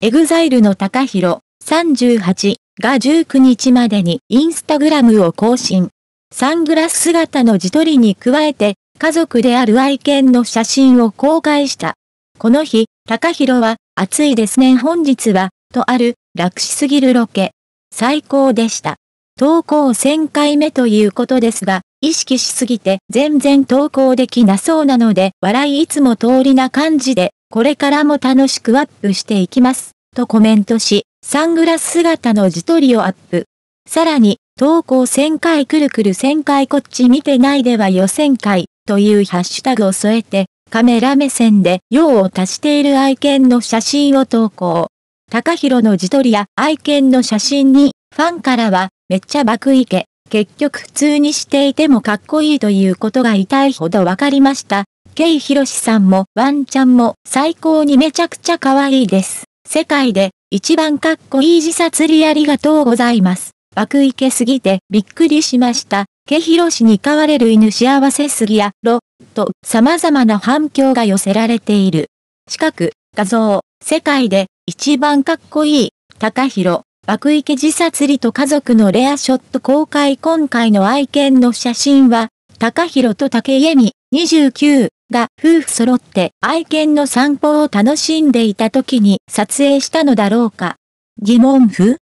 エグザイルの高弘38が19日までにインスタグラムを更新。サングラス姿の自撮りに加えて、家族である愛犬の写真を公開した。この日、高弘は、暑いですね本日は、とある、楽しすぎるロケ。最高でした。投稿1000回目ということですが、意識しすぎて全然投稿できなそうなので、笑いいつも通りな感じでこれからも楽しくアップしていきます、とコメントし、サングラス姿の自撮りをアップ。さらに、投稿1000回くるくる1000回こっち見てないでは予選会、というハッシュタグを添えて、カメラ目線で用を足している愛犬の写真を投稿。高弘の自撮りや愛犬の写真に、ファンからは、めっちゃ爆イケ、結局普通にしていてもかっこいいということが痛いほどわかりました、ケイヒロシさんもワンちゃんも最高にめちゃくちゃ可愛いです。世界で一番かっこいい自殺りありがとうございます。爆池すぎてびっくりしました。ケヒロシに飼われる犬幸せすぎやろ、と様々な反響が寄せられている。近く、画像、世界で一番かっこいい、高弘、爆池自殺りと家族のレアショット公開今回の愛犬の写真は、高弘と竹恵美、29が夫婦揃って愛犬の散歩を楽しんでいた時に撮影したのだろうか疑問符